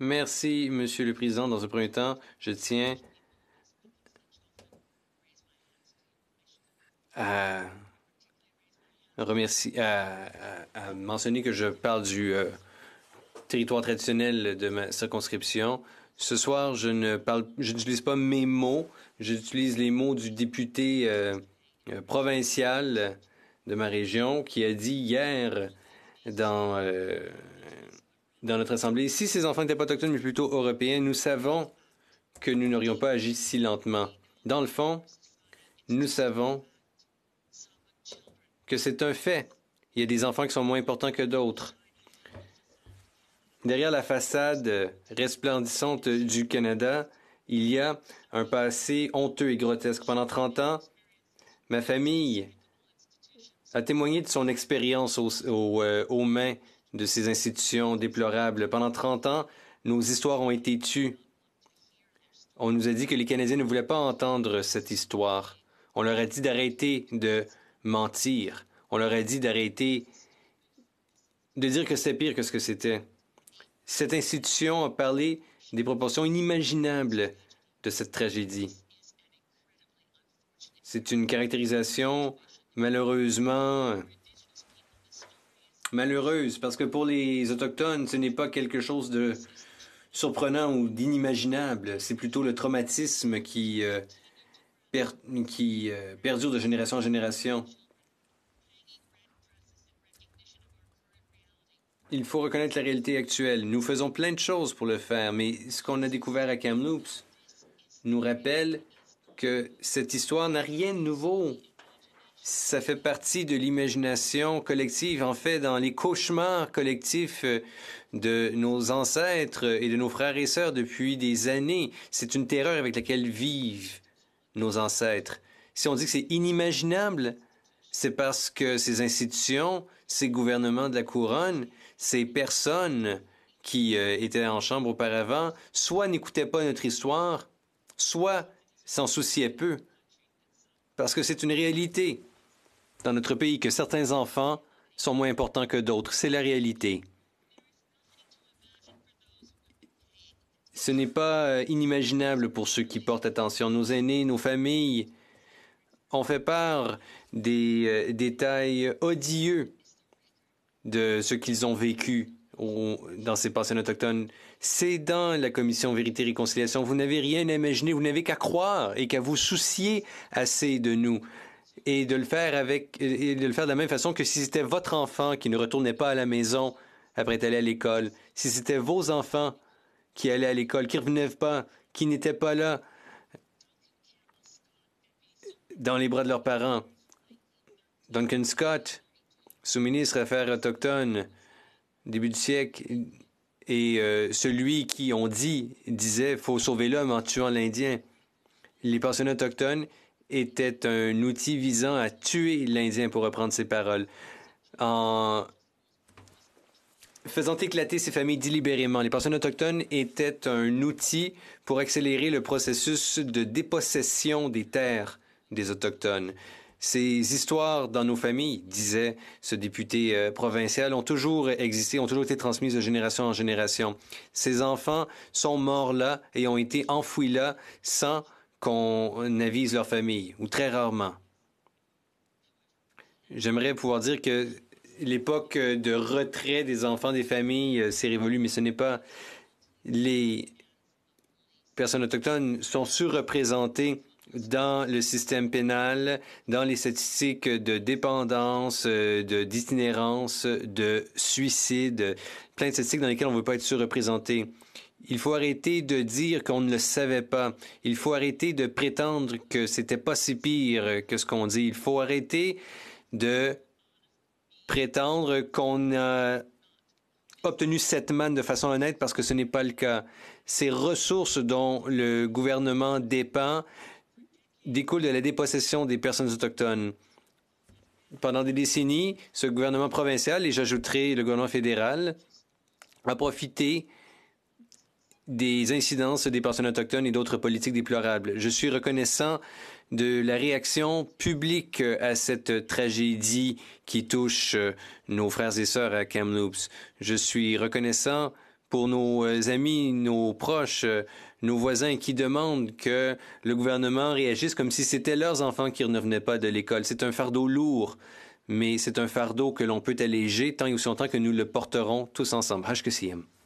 Merci, Monsieur le Président. Dans un premier temps, je tiens à remercier, à, mentionner que je parle du euh, territoire traditionnel de ma circonscription. Ce soir, je ne parle, je n'utilise pas mes mots, j'utilise les mots du député euh, euh, provincial de ma région qui a dit hier dans dans notre Assemblée, si ces enfants n'étaient pas autochtones, mais plutôt européens, nous savons que nous n'aurions pas agi si lentement. Dans le fond, nous savons que c'est un fait. Il y a des enfants qui sont moins importants que d'autres. Derrière la façade resplendissante du Canada, il y a un passé honteux et grotesque. Pendant 30 ans, ma famille a témoigné de son expérience aux, euh, mains de ces institutions déplorables. Pendant 30 ans, nos histoires ont été tues. On nous a dit que les Canadiens ne voulaient pas entendre cette histoire. On leur a dit d'arrêter de mentir. On leur a dit d'arrêter de dire que c'était pire que ce que c'était. Cette institution a parlé des proportions inimaginables de cette tragédie. C'est une caractérisation malheureusement malheureuse, parce que pour les Autochtones, ce n'est pas quelque chose de surprenant ou d'inimaginable. C'est plutôt le traumatisme qui, euh, euh, perdure de génération en génération. Il faut reconnaître la réalité actuelle. Nous faisons plein de choses pour le faire, mais ce qu'on a découvert à Kamloops nous rappelle que cette histoire n'a rien de nouveau ça fait partie de l'imagination collective, en fait, dans les cauchemars collectifs euh, de nos ancêtres et de nos frères et sœurs depuis des années. C'est une terreur avec laquelle vivent nos ancêtres. Si on dit que c'est inimaginable, c'est parce que ces institutions, ces gouvernements de la couronne, ces personnes qui euh, étaient en chambre auparavant, soit n'écoutaient pas notre histoire, soit s'en souciaient peu. Parce que c'est une réalité dans notre pays que certains enfants sont moins importants que d'autres. C'est la réalité. Ce n'est pas euh, inimaginable pour ceux qui portent attention. Nos aînés, nos familles ont fait part des euh, détails odieux de ce qu'ils ont vécu dans ces passions autochtones. C'est dans la commission Vérité et Réconciliation. Vous n'avez rien à imaginer, vous n'avez qu'à croire et qu'à vous soucier assez de nous et de le faire avec et de le faire la même façon que si c'était votre enfant qui ne retournait pas à la maison après être allé à l'école, si c'était vos enfants qui allaient à l'école, qui ne revenaient pas, qui n'étaient pas là dans les bras de leurs parents. Duncan Scott, sous-ministre Affaires autochtones, début du siècle, et euh, celui qui, on dit, disait, faut sauver l'homme en tuant l'Indien. Les personnes autochtones était un outil visant à tuer l'Indien, pour reprendre ses paroles, en faisant éclater ses familles délibérément. Les personnes autochtones étaient un outil pour accélérer le processus de dépossession des terres des Autochtones. Ces histoires dans nos familles, disait ce député euh, provincial, ont toujours existé, ont toujours été transmises de génération en génération. Ces enfants sont morts là et ont été enfouis là sans qu'on avise leur famille, ou très rarement. J'aimerais pouvoir dire que l'époque de retrait des enfants des familles euh, s'est révolue, mais ce n'est pas les personnes autochtones sont surreprésentées dans le système pénal, dans les statistiques de dépendance, euh, de d'itinérance, de suicide, plein de statistiques dans lesquelles on ne veut pas être surreprésenté. Il faut arrêter de dire qu'on ne le savait pas. Il faut arrêter de prétendre que c'était pas si pire que ce qu'on dit. Il faut arrêter de prétendre qu'on a obtenu cette manne de façon honnête parce que ce n'est pas le cas. Ces ressources dont le gouvernement dépend découle de la dépossession des personnes autochtones. Pendant des décennies, ce gouvernement provincial, et j'ajouterai le gouvernement fédéral, a profité des incidences des personnes autochtones et d'autres politiques déplorables. Je suis reconnaissant de la réaction publique à cette tragédie qui touche nos frères et sœurs à Kamloops. Je suis reconnaissant pour nos euh, amis, nos proches, euh, nos voisins qui demandent que le gouvernement réagisse comme si c'était leurs enfants qui ne revenaient pas de l'école. C'est un fardeau lourd, mais c'est un fardeau que l'on peut alléger tant et aussi longtemps que nous le porterons tous ensemble. HQCM.